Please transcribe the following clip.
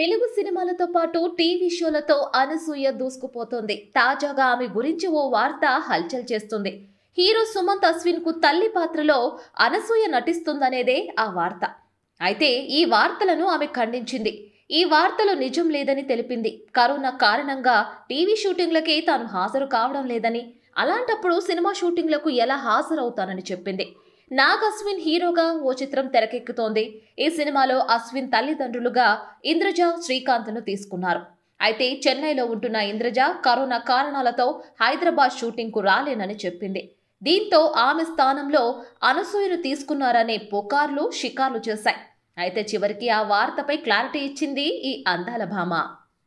తెలుగు సినిమాలతో పాటు టీవీ షోలతో అనసూయ దూసుకుపోతుంది తాజాగా ఆమె గురించి ఓ వార్త హల్చల్ చేస్తుంది హీరో సుమంత్ అశ్విన్ కు తల్లి పాత్రలో అనసూయ నటిస్తుందనేదే ఆ వార్త అయితే ఈ వార్తలను ఆమె ఖండించింది ఈ వార్తలు నిజం లేదని తెలిపింది కరోనా కారణంగా టీవీ షూటింగ్లకే తాను హాజరు కావడం లేదని అలాంటప్పుడు సినిమా షూటింగ్లకు ఎలా హాజరవుతానని చెప్పింది నాగ్ అశ్విన్ హీరోగా ఓ చిత్రం తెరకెక్కుతోంది ఈ సినిమాలో అశ్విన్ తల్లిదండ్రులుగా ఇంద్రజ శ్రీకాంత్ను తీసుకున్నారు అయితే చెన్నైలో ఉంటున్న ఇంద్రజ కరోనా కారణాలతో హైదరాబాద్ షూటింగ్కు రాలేనని చెప్పింది దీంతో ఆమె స్థానంలో అనసూయను తీసుకున్నారనే పుకార్లు షికార్లు చేశాయి అయితే చివరికి ఆ వార్తపై క్లారిటీ ఇచ్చింది ఈ అందాల భామ